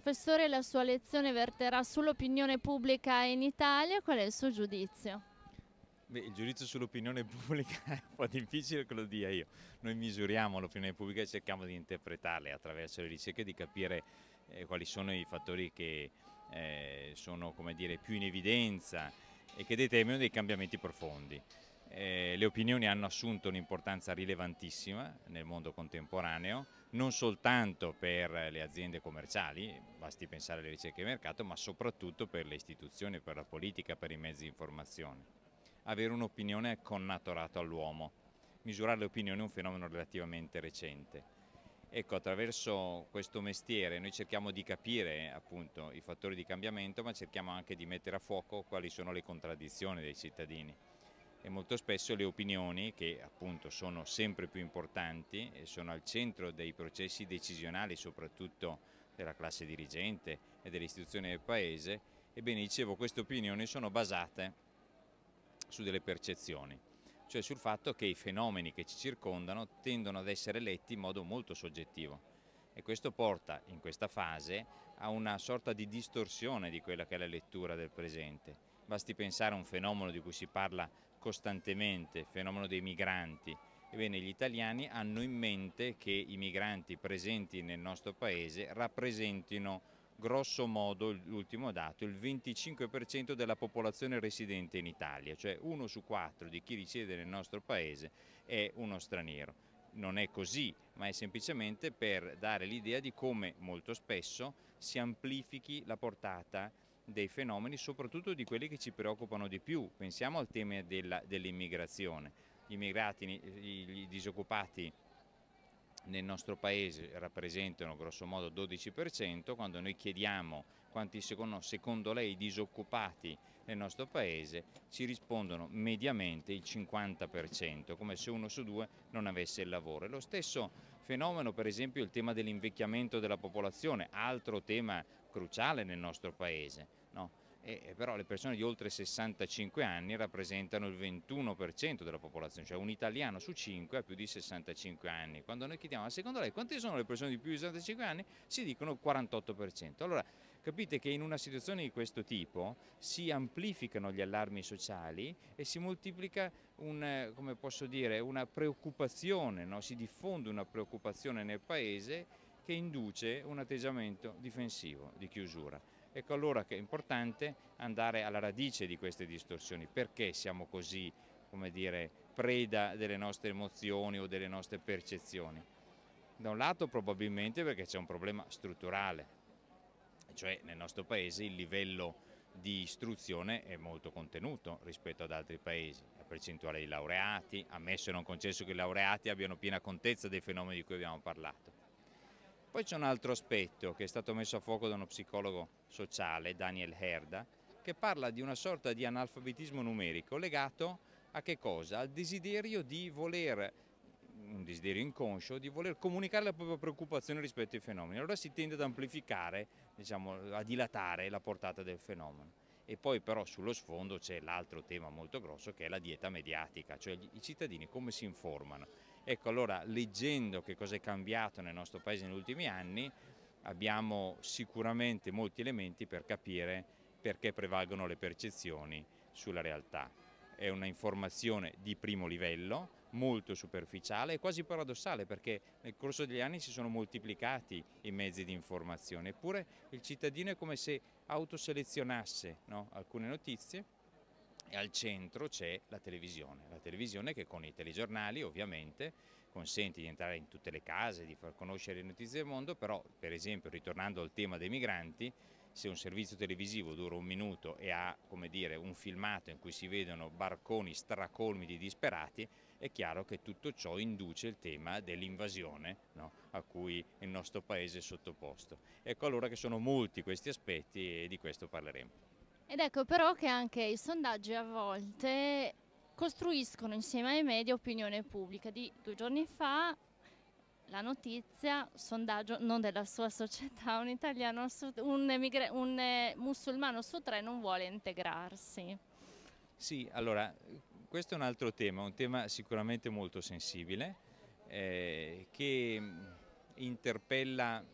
Professore, la sua lezione verterà sull'opinione pubblica in Italia, qual è il suo giudizio? Beh, il giudizio sull'opinione pubblica è un po' difficile che lo dia io. Noi misuriamo l'opinione pubblica e cerchiamo di interpretarle attraverso le ricerche, di capire eh, quali sono i fattori che eh, sono dire, più in evidenza e che determinano dei cambiamenti profondi eh, le opinioni hanno assunto un'importanza rilevantissima nel mondo contemporaneo, non soltanto per le aziende commerciali, basti pensare alle ricerche di mercato, ma soprattutto per le istituzioni, per la politica, per i mezzi di informazione. Avere un'opinione è connaturato all'uomo, misurare le opinioni è un fenomeno relativamente recente. Ecco, attraverso questo mestiere noi cerchiamo di capire appunto i fattori di cambiamento, ma cerchiamo anche di mettere a fuoco quali sono le contraddizioni dei cittadini e molto spesso le opinioni, che appunto sono sempre più importanti e sono al centro dei processi decisionali soprattutto della classe dirigente e delle istituzioni del Paese, ebbene dicevo queste opinioni sono basate su delle percezioni, cioè sul fatto che i fenomeni che ci circondano tendono ad essere letti in modo molto soggettivo e questo porta in questa fase a una sorta di distorsione di quella che è la lettura del presente. Basti pensare a un fenomeno di cui si parla costantemente, il fenomeno dei migranti. Ebbene, gli italiani hanno in mente che i migranti presenti nel nostro paese rappresentino grosso modo l'ultimo dato, il 25% della popolazione residente in Italia, cioè uno su quattro di chi risiede nel nostro paese è uno straniero non è così, ma è semplicemente per dare l'idea di come molto spesso si amplifichi la portata dei fenomeni, soprattutto di quelli che ci preoccupano di più. Pensiamo al tema dell'immigrazione. Dell Gli immigrati, i disoccupati nel nostro paese rappresentano grossomodo 12%, quando noi chiediamo quanti secondo, secondo lei i disoccupati nel nostro paese, ci rispondono mediamente il 50%, come se uno su due non avesse il lavoro. E lo stesso fenomeno per esempio il tema dell'invecchiamento della popolazione, altro tema cruciale nel nostro paese. No? eh, però le persone di oltre 65 anni rappresentano il 21% della popolazione, cioè un italiano su 5 ha più di 65 anni. Quando noi chiediamo, ma secondo lei quante sono le persone di più di 65 anni? Si dicono 48%. Allora capite che in una situazione di questo tipo si amplificano gli allarmi sociali e si moltiplica un, dire, una preoccupazione, no? si diffonde una preoccupazione nel Paese che induce un atteggiamento difensivo, di chiusura. Ecco allora che è importante andare alla radice di queste distorsioni, perché siamo così, come dire, preda delle nostre emozioni o delle nostre percezioni. Da un lato probabilmente perché c'è un problema strutturale, cioè nel nostro paese il livello di istruzione è molto contenuto rispetto ad altri paesi, la percentuale di laureati, ammesso e non concesso che i laureati abbiano piena contezza dei fenomeni di cui abbiamo parlato poi c'è un altro aspetto che è stato messo a fuoco da uno psicologo sociale, Daniel Herda, che parla di una sorta di analfabetismo numerico legato a che cosa? Al desiderio di voler un desiderio inconscio di voler comunicare la propria preoccupazione rispetto ai fenomeni. Allora si tende ad amplificare, diciamo, a dilatare la portata del fenomeno. E poi però sullo sfondo c'è l'altro tema molto grosso che è la dieta mediatica, cioè i cittadini come si informano. Ecco allora leggendo che cosa è cambiato nel nostro paese negli ultimi anni abbiamo sicuramente molti elementi per capire perché prevalgono le percezioni sulla realtà. È una informazione di primo livello, molto superficiale e quasi paradossale perché nel corso degli anni si sono moltiplicati i mezzi di informazione, eppure il cittadino è come se autoselezionasse no? alcune notizie e al centro c'è la televisione, la televisione che con i telegiornali ovviamente consente di entrare in tutte le case, di far conoscere le notizie del mondo, però per esempio ritornando al tema dei migranti, se un servizio televisivo dura un minuto e ha come dire, un filmato in cui si vedono barconi stracolmi di disperati, è chiaro che tutto ciò induce il tema dell'invasione no? a cui il nostro paese è sottoposto. Ecco allora che sono molti questi aspetti e di questo parleremo. Ed ecco però che anche i sondaggi a volte costruiscono insieme ai media opinione pubblica. Di due giorni fa la notizia, sondaggio non della sua società, un italiano su, un, emigre, un eh, musulmano su tre non vuole integrarsi. Sì, allora questo è un altro tema, un tema sicuramente molto sensibile eh, che mm, interpella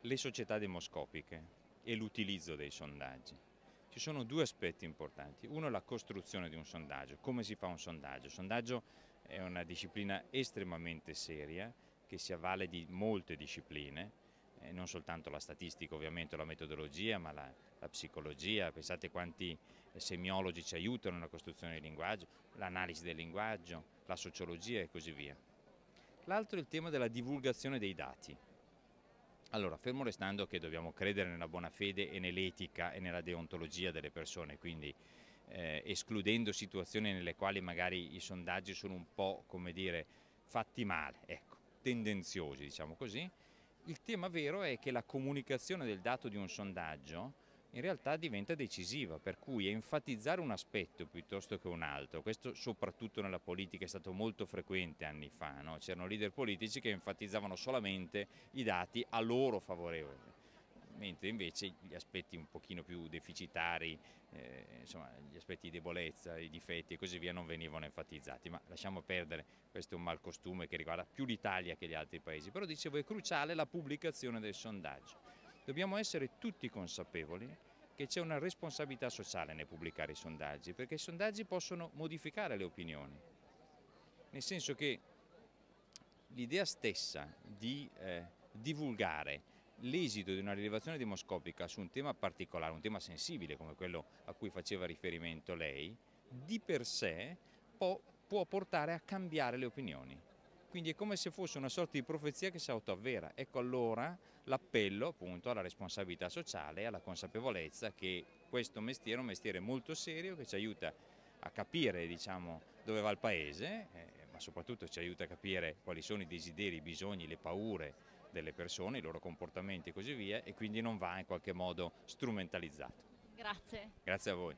le società demoscopiche e l'utilizzo dei sondaggi. Ci sono due aspetti importanti, uno è la costruzione di un sondaggio, come si fa un sondaggio? Il sondaggio è una disciplina estremamente seria che si avvale di molte discipline, eh, non soltanto la statistica ovviamente, la metodologia, ma la, la psicologia, pensate quanti eh, semiologi ci aiutano nella costruzione del linguaggio, l'analisi del linguaggio, la sociologia e così via. L'altro è il tema della divulgazione dei dati. Allora, fermo restando che dobbiamo credere nella buona fede e nell'etica e nella deontologia delle persone, quindi eh, escludendo situazioni nelle quali magari i sondaggi sono un po', come dire, fatti male, ecco, tendenziosi, diciamo così, il tema vero è che la comunicazione del dato di un sondaggio in realtà diventa decisiva, per cui enfatizzare un aspetto piuttosto che un altro, questo soprattutto nella politica è stato molto frequente anni fa, no? c'erano leader politici che enfatizzavano solamente i dati a loro favorevoli mentre invece gli aspetti un pochino più deficitari, eh, insomma, gli aspetti di debolezza, i difetti e così via non venivano enfatizzati, ma lasciamo perdere, questo è un malcostume che riguarda più l'Italia che gli altri paesi, però dicevo è cruciale la pubblicazione del sondaggio. Dobbiamo essere tutti consapevoli che c'è una responsabilità sociale nel pubblicare i sondaggi, perché i sondaggi possono modificare le opinioni, nel senso che l'idea stessa di eh, divulgare l'esito di una rilevazione demoscopica su un tema particolare, un tema sensibile come quello a cui faceva riferimento lei, di per sé può, può portare a cambiare le opinioni. Quindi è come se fosse una sorta di profezia che si autoavvera. Ecco allora l'appello appunto alla responsabilità sociale alla consapevolezza che questo mestiere è un mestiere molto serio che ci aiuta a capire diciamo, dove va il paese, eh, ma soprattutto ci aiuta a capire quali sono i desideri, i bisogni, le paure delle persone, i loro comportamenti e così via e quindi non va in qualche modo strumentalizzato. Grazie. Grazie a voi.